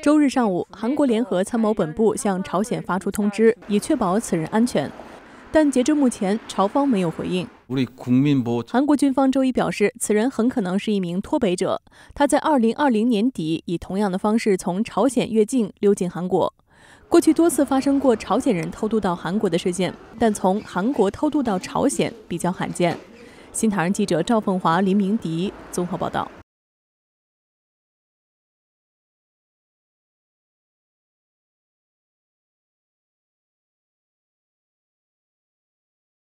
周日上午，韩国联合参谋本部向朝鲜发出通知，以确保此人安全。但截至目前，朝方没有回应。韩国军方周一表示，此人很可能是一名脱北者。他在2020年底以同样的方式从朝鲜越境溜进韩国。过去多次发生过朝鲜人偷渡到韩国的事件，但从韩国偷渡到朝鲜比较罕见。新唐人记者赵凤华、林明迪综合报道。